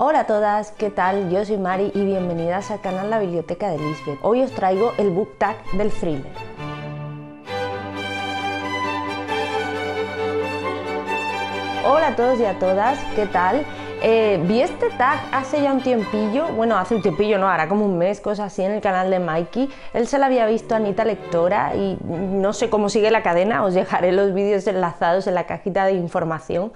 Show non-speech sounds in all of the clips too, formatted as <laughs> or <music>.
Hola a todas, ¿qué tal? Yo soy Mari y bienvenidas al canal La Biblioteca de Lisbeth. Hoy os traigo el book tag del thriller. Hola a todos y a todas, ¿qué tal? Eh, vi este tag hace ya un tiempillo, bueno, hace un tiempillo no, ahora como un mes, cosas así, en el canal de Mikey. Él se lo había visto a Anita Lectora y no sé cómo sigue la cadena, os dejaré los vídeos enlazados en la cajita de información.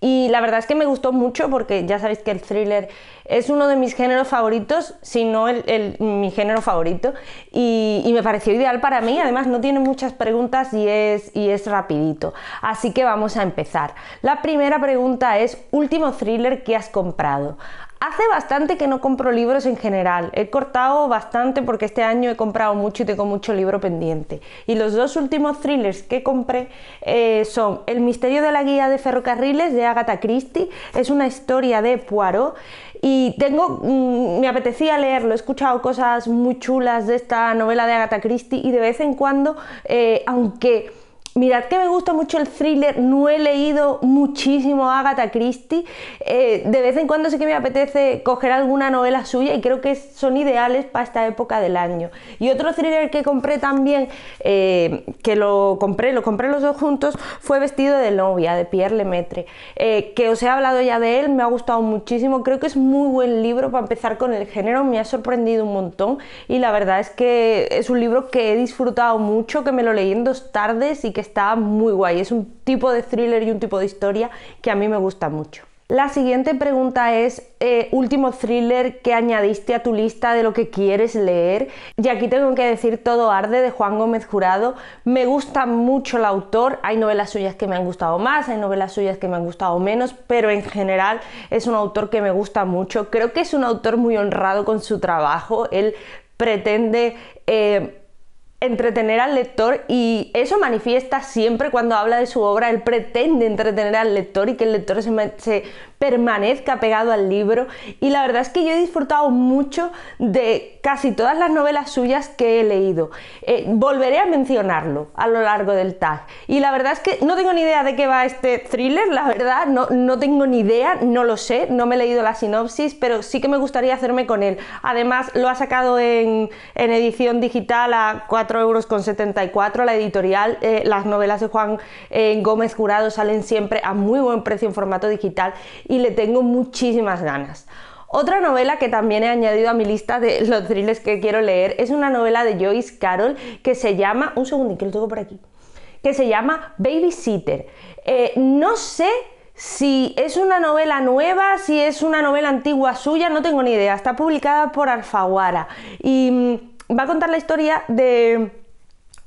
Y la verdad es que me gustó mucho porque ya sabéis que el thriller es uno de mis géneros favoritos, si no el, mi género favorito. Y, me pareció ideal para mí. Además, no tiene muchas preguntas y es, y es rapidito. Así que vamos a empezar. La primera pregunta es, último thriller que has comprado. Hace bastante que no compro libros en general. He cortado bastante porque este año he comprado mucho y tengo mucho libro pendiente. Y los dos últimos thrillers que compré eh, son El misterio de la guía de ferrocarriles de Agatha Christie. Es una historia de Poirot. Y tengo, mm, me apetecía leerlo. He escuchado cosas muy chulas de esta novela de Agatha Christie y de vez en cuando, eh, aunque Mirad que me gusta mucho el thriller, no he leído muchísimo Agatha Christie. Eh, de vez en cuando sí que me apetece coger alguna novela suya y creo que son ideales para esta época del año. Y otro thriller que compré también, eh, que lo compré, lo compré los dos juntos, fue Vestido de novia, de Pierre Lemaitre, eh, que os he hablado ya de él, me ha gustado muchísimo, creo que es muy buen libro para empezar con el género, me ha sorprendido un montón y la verdad es que es un libro que he disfrutado mucho, que me lo leí en dos tardes y que está muy guay. Es un tipo de thriller y un tipo de historia que a mí me gusta mucho. La siguiente pregunta es, eh, último thriller que añadiste a tu lista de lo que quieres leer. Y aquí tengo que decir Todo Arde de Juan Gómez Jurado. Me gusta mucho el autor, hay novelas suyas que me han gustado más, hay novelas suyas que me han gustado menos, pero en general es un autor que me gusta mucho. Creo que es un autor muy honrado con su trabajo, él pretende... Eh, entretener al lector y eso manifiesta siempre cuando habla de su obra, él pretende entretener al lector y que el lector se, permanezca pegado al libro y la verdad es que yo he disfrutado mucho de casi todas las novelas suyas que he leído. Eh, volveré a mencionarlo a lo largo del tag y la verdad es que no tengo ni idea de qué va este thriller, la verdad, no, no tengo ni idea, no lo sé, no me he leído la sinopsis, pero sí que me gustaría hacerme con él. Además, lo ha sacado en, edición digital a 4,74 euros la editorial. Eh, las novelas de Juan eh, Gómez Jurado salen siempre a muy buen precio en formato digital y le tengo muchísimas ganas. Otra novela que también he añadido a mi lista de los thrillers que quiero leer es una novela de Joyce Carol que se llama, un segundito que lo tengo por aquí, que se llama Babysitter. Eh, no sé si es una novela nueva, si es una novela antigua suya, no tengo ni idea. Está publicada por Alfaguara y mm, va a contar la historia de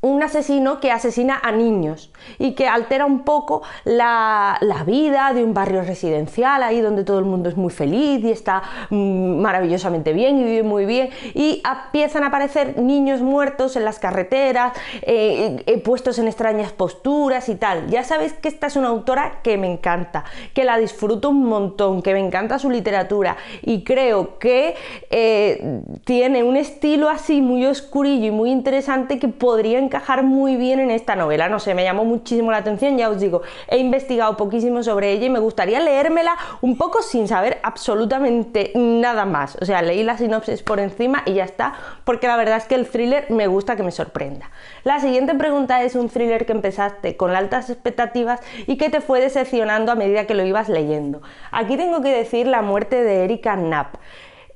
un asesino que asesina a niños y que altera un poco la, vida de un barrio residencial, ahí donde todo el mundo es muy feliz y está mm, maravillosamente bien y vive muy bien, y empiezan a aparecer niños muertos en las carreteras, eh, eh, puestos en extrañas posturas y tal. Ya sabéis que esta es una autora que me encanta, que la disfruto un montón, que me encanta su literatura y creo que eh, tiene un estilo así muy oscurillo y muy interesante que podría encajar muy bien en esta novela, no sé, me llamó muchísimo la atención, ya os digo, he investigado poquísimo sobre ella y me gustaría leérmela un poco sin saber absolutamente nada más. O sea, leí la sinopsis por encima y ya está, porque la verdad es que el thriller me gusta que me sorprenda. La siguiente pregunta es un thriller que empezaste con altas expectativas y que te fue decepcionando a medida que lo ibas leyendo. Aquí tengo que decir la muerte de Erika Knapp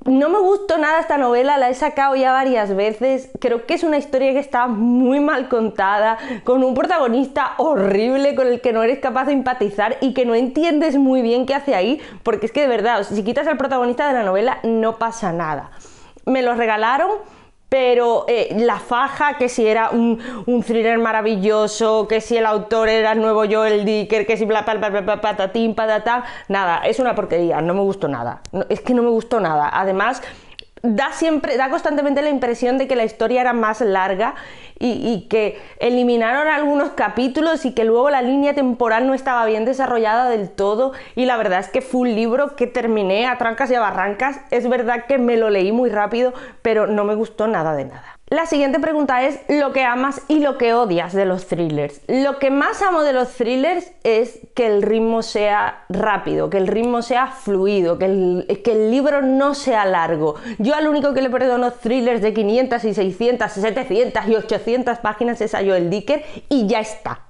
no me gustó nada esta novela, la he sacado ya varias veces. Creo que es una historia que está muy mal contada, con un protagonista horrible con el que no eres capaz de empatizar y que no entiendes muy bien qué hace ahí, porque es que de verdad, si quitas al protagonista de la novela no pasa nada. Me lo regalaron pero eh, la faja, que si era un, thriller maravilloso, que si el autor era el nuevo Joel Dicker, que si bla, bla, bla, bla, patatín, patatán, nada, es una porquería, no me gustó nada, es que no me gustó nada, además da siempre, da constantemente la impresión de que la historia era más larga y, y, que eliminaron algunos capítulos y que luego la línea temporal no estaba bien desarrollada del todo. Y la verdad es que fue un libro que terminé a trancas y a barrancas. Es verdad que me lo leí muy rápido, pero no me gustó nada de nada. La siguiente pregunta es lo que amas y lo que odias de los thrillers. Lo que más amo de los thrillers es que el ritmo sea rápido, que el ritmo sea fluido, que el, que el libro no sea largo. Yo al único que le perdono thrillers de 500 y 600, 700 y 800 páginas es a Joel Dicker y ya está.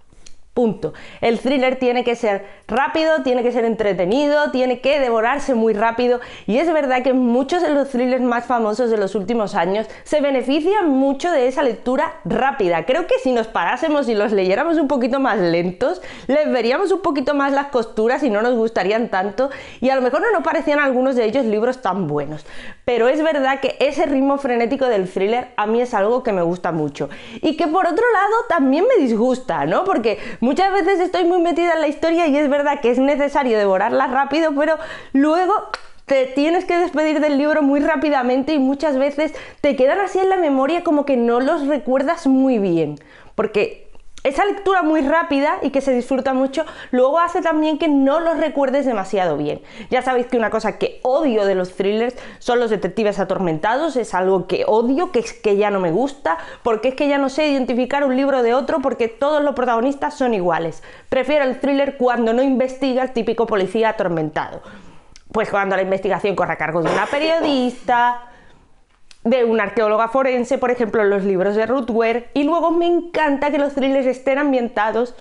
Punto. El thriller tiene que ser rápido, tiene que ser entretenido, tiene que devorarse muy rápido y es verdad que muchos de los thrillers más famosos de los últimos años se benefician mucho de esa lectura rápida. Creo que si nos parásemos y los leyéramos un poquito más lentos, les veríamos un poquito más las costuras y no nos gustarían tanto y a lo mejor no nos parecían algunos de ellos libros tan buenos. Pero es verdad que ese ritmo frenético del thriller a mí es algo que me gusta mucho y que por otro lado también me disgusta, ¿no? Porque Muchas veces estoy muy metida en la historia y es verdad que es necesario devorarla rápido, pero luego te tienes que despedir del libro muy rápidamente y muchas veces te quedan así en la memoria como que no los recuerdas muy bien, porque esa lectura muy rápida y que se disfruta mucho, luego hace también que no los recuerdes demasiado bien. Ya sabéis que una cosa que odio de los thrillers son los detectives atormentados, es algo que odio, que es que ya no me gusta, porque es que ya no sé identificar un libro de otro porque todos los protagonistas son iguales. Prefiero el thriller cuando no investiga el típico policía atormentado. Pues cuando la investigación corre a cargo de una periodista, de una arqueóloga forense, por ejemplo, los libros de Ruth y luego me encanta que los thrillers estén ambientados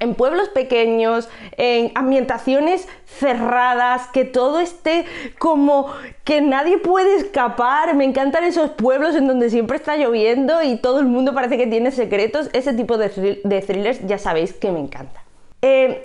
en pueblos pequeños, en ambientaciones cerradas, que todo esté como que nadie puede escapar. Me encantan esos pueblos en donde siempre está lloviendo y todo el mundo parece que tiene secretos. Ese tipo de, de thrillers ya sabéis que me encanta. Eh,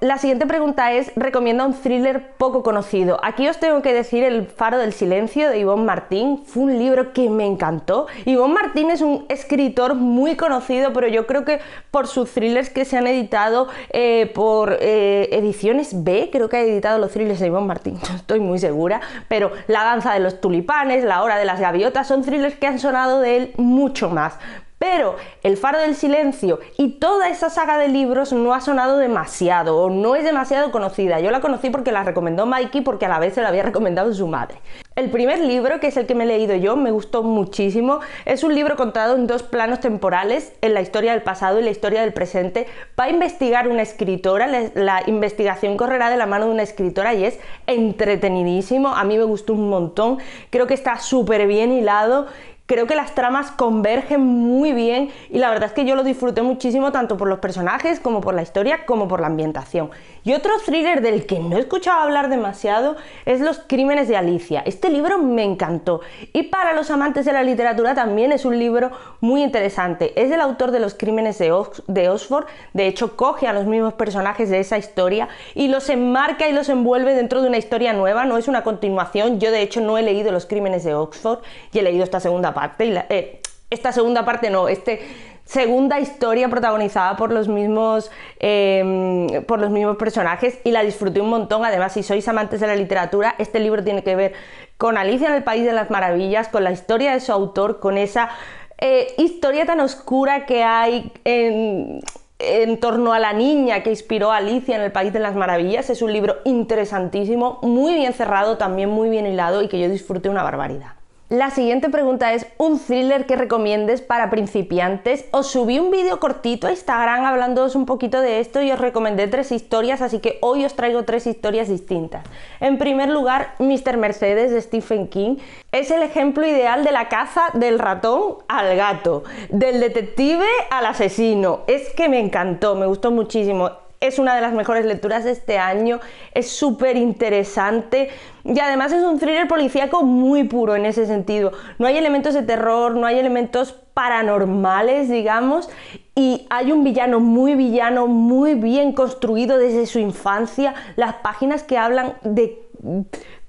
la siguiente pregunta es, recomienda un thriller poco conocido. Aquí os tengo que decir El faro del silencio de Ivonne Martín. Fue un libro que me encantó. Ivonne Martín es un escritor muy conocido, pero yo creo que por sus thrillers que se han editado eh, por eh, Ediciones B, creo que ha editado los thrillers de Ivonne Martín, <laughs> no estoy muy segura, pero La danza de los tulipanes, La hora de las gaviotas, son thrillers que han sonado de él mucho más. Pero El Faro del Silencio y toda esa saga de libros no ha sonado demasiado o no es demasiado conocida. Yo la conocí porque la recomendó Mikey porque a la vez se la había recomendado su madre. El primer libro, que es el que me he leído yo, me gustó muchísimo. Es un libro contado en dos planos temporales, en la historia del pasado y la historia del presente. Va a investigar una escritora, la investigación correrá de la mano de una escritora y es entretenidísimo. A mí me gustó un montón, creo que está súper bien hilado Creo que las tramas convergen muy bien y la verdad es que yo lo disfruté muchísimo tanto por los personajes como por la historia como por la ambientación. Y otro thriller del que no he escuchado hablar demasiado es Los Crímenes de Alicia. Este libro me encantó y para los amantes de la literatura también es un libro muy interesante. Es el autor de Los Crímenes de, de Oxford, de hecho coge a los mismos personajes de esa historia y los enmarca y los envuelve dentro de una historia nueva, no es una continuación. Yo de hecho no he leído Los Crímenes de Oxford y he leído esta segunda parte y eh, esta segunda parte no, este segunda historia protagonizada por los mismos em, por los mismos personajes y la disfruté un montón además si sois amantes de la literatura este libro tiene que ver con Alicia en el País de las Maravillas con la historia de su autor con esa eh, historia tan oscura que hay en, en torno a la niña que inspiró a Alicia en el País de las Maravillas es un libro interesantísimo muy bien cerrado también muy bien hilado y que yo disfruté una barbaridad la siguiente pregunta es, ¿un thriller que recomiendes para principiantes? Os subí un vídeo cortito a Instagram hablándoos un poquito de esto y os recomendé tres historias, así que hoy os traigo tres historias distintas. En primer lugar, Mr. Mercedes de Stephen King es el ejemplo ideal de la caza del ratón al gato, del detective al asesino. Es que me encantó, me gustó muchísimo es una de las mejores lecturas de este año, es súper interesante y además es un thriller policíaco muy puro en ese sentido. No hay elementos de terror, no hay elementos paranormales, digamos, y hay un villano muy villano, muy bien construido desde su infancia, las páginas que hablan de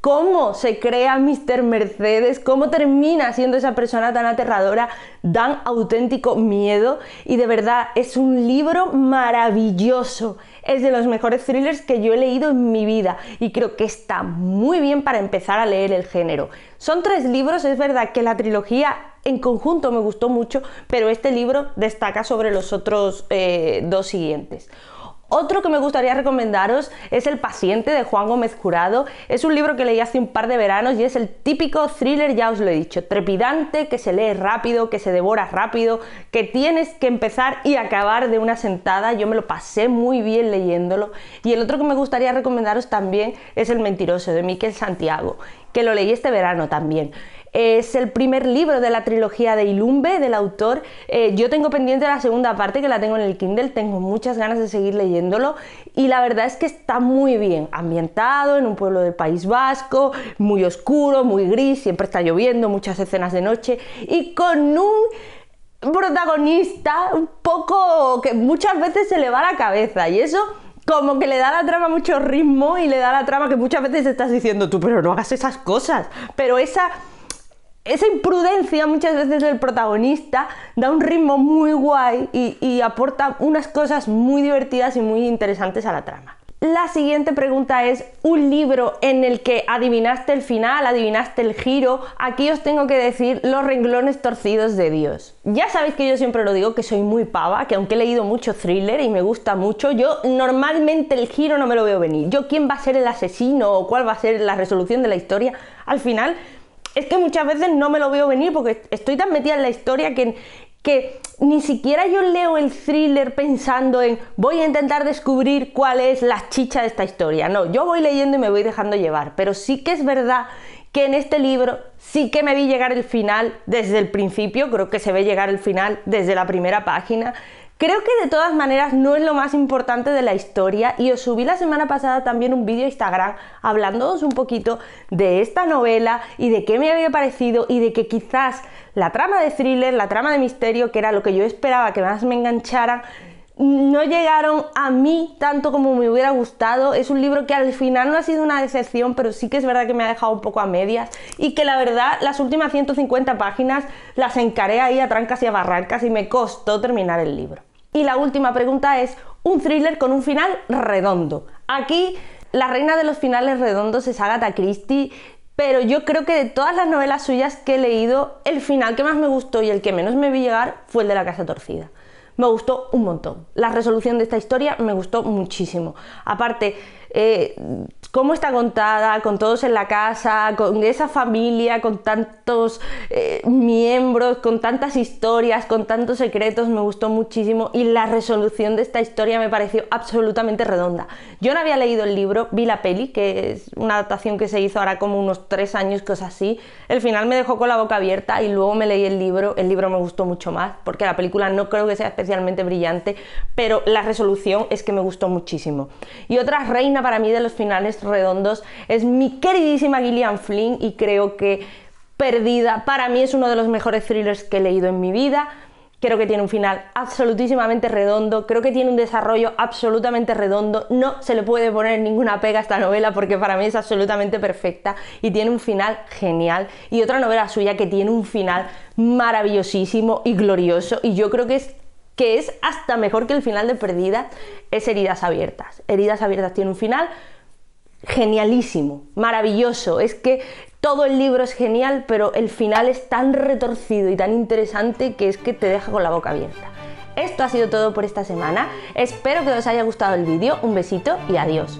cómo se crea Mr. Mercedes, cómo termina siendo esa persona tan aterradora, dan auténtico miedo y de verdad es un libro maravilloso. Es de los mejores thrillers que yo he leído en mi vida y creo que está muy bien para empezar a leer el género. Son tres libros, es verdad que la trilogía en conjunto me gustó mucho, pero este libro destaca sobre los otros eh, dos siguientes. Otro que me gustaría recomendaros es El paciente de Juan Gómez Jurado. Es un libro que leí hace un par de veranos y es el típico thriller, ya os lo he dicho, trepidante, que se lee rápido, que se devora rápido, que tienes que empezar y acabar de una sentada. Yo me lo pasé muy bien leyéndolo. Y el otro que me gustaría recomendaros también es El mentiroso de Miquel Santiago, que lo leí este verano también es el primer libro de la trilogía de Ilumbe, del autor. Eh, yo tengo pendiente la segunda parte, que la tengo en el Kindle, tengo muchas ganas de seguir leyéndolo y la verdad es que está muy bien ambientado en un pueblo del País Vasco, muy oscuro, muy gris, siempre está lloviendo, muchas escenas de noche y con un protagonista un poco que muchas veces se le va la cabeza y eso como que le da a la trama mucho ritmo y le da la trama que muchas veces estás diciendo tú, pero no hagas esas cosas, pero esa esa imprudencia muchas veces del protagonista da un ritmo muy guay y, aporta unas cosas muy divertidas y muy interesantes a la trama. La siguiente pregunta es un libro en el que adivinaste el final, adivinaste el giro. Aquí os tengo que decir los renglones torcidos de Dios. Ya sabéis que yo siempre lo digo que soy muy pava, que aunque he leído mucho thriller y me gusta mucho, yo normalmente el giro no me lo veo venir. Yo quién va a ser el asesino o cuál va a ser la resolución de la historia, al final es que muchas veces no me lo veo venir porque estoy tan metida en la historia que, que ni siquiera yo leo el thriller pensando en voy a intentar descubrir cuál es la chicha de esta historia. No, yo voy leyendo y me voy dejando llevar, pero sí que es verdad que en este libro sí que me vi llegar el final desde el principio, creo que se ve llegar el final desde la primera página, Creo que de todas maneras no es lo más importante de la historia y os subí la semana pasada también un vídeo a Instagram hablándoos un poquito de esta novela y de qué me había parecido y de que quizás la trama de thriller, la trama de misterio, que era lo que yo esperaba que más me enganchara, no llegaron a mí tanto como me hubiera gustado. Es un libro que al final no ha sido una decepción, pero sí que es verdad que me ha dejado un poco a medias y que la verdad las últimas 150 páginas las encaré ahí a trancas y a barrancas y me costó terminar el libro. Y la última pregunta es, un thriller con un final redondo. Aquí la reina de los finales redondos es Agatha Christie pero yo creo que de todas las novelas suyas que he leído, el final que más me gustó y el que menos me vi llegar fue el de la Casa Torcida me gustó un montón. La resolución de esta historia me gustó muchísimo. Aparte, eh, cómo está contada, con todos en la casa, con esa familia, con tantos eh, miembros, con tantas historias, con tantos secretos, me gustó muchísimo y la resolución de esta historia me pareció absolutamente redonda. Yo no había leído el libro, vi la peli, que es una adaptación que se hizo ahora como unos tres años, cosas así. El final me dejó con la boca abierta y luego me leí el libro, el libro me gustó mucho más, porque la película no creo que sea especialmente brillante, pero la resolución es que me gustó muchísimo. Y otra reina para mí de los finales redondos es mi queridísima Gillian Flynn y creo que Perdida para mí es uno de los mejores thrillers que he leído en mi vida. Creo que tiene un final absolutísimamente redondo, creo que tiene un desarrollo absolutamente redondo, no se le puede poner ninguna pega a esta novela porque para mí es absolutamente perfecta y tiene un final genial. Y otra novela suya que tiene un final maravillosísimo y glorioso y yo creo que es que es hasta mejor que el final de Perdida, es Heridas Abiertas. Heridas Abiertas tiene un final genialísimo, maravilloso. Es que todo el libro es genial, pero el final es tan retorcido y tan interesante que es que te deja con la boca abierta. Esto ha sido todo por esta semana. Espero que os haya gustado el vídeo. Un besito y adiós.